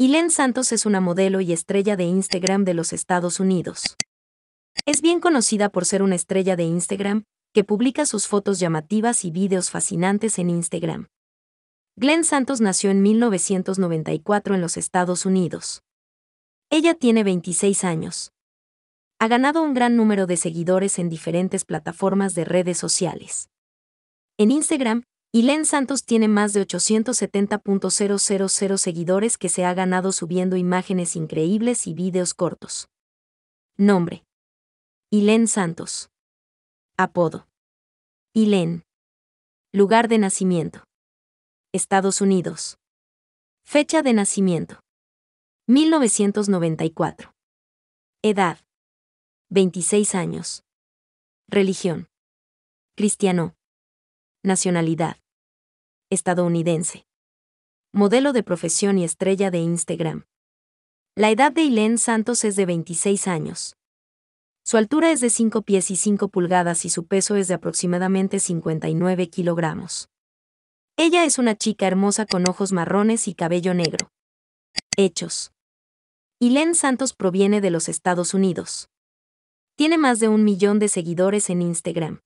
Len Santos es una modelo y estrella de Instagram de los Estados Unidos. Es bien conocida por ser una estrella de Instagram, que publica sus fotos llamativas y videos fascinantes en Instagram. Glenn Santos nació en 1994 en los Estados Unidos. Ella tiene 26 años. Ha ganado un gran número de seguidores en diferentes plataformas de redes sociales. En Instagram, Ilen Santos tiene más de 870.000 seguidores que se ha ganado subiendo imágenes increíbles y vídeos cortos. Nombre. Ilen Santos. Apodo. Ilen. Lugar de nacimiento. Estados Unidos. Fecha de nacimiento. 1994. Edad. 26 años. Religión. Cristiano. Nacionalidad estadounidense. Modelo de profesión y estrella de Instagram. La edad de Ilén Santos es de 26 años. Su altura es de 5 pies y 5 pulgadas y su peso es de aproximadamente 59 kilogramos. Ella es una chica hermosa con ojos marrones y cabello negro. Hechos. Ilén Santos proviene de los Estados Unidos. Tiene más de un millón de seguidores en Instagram.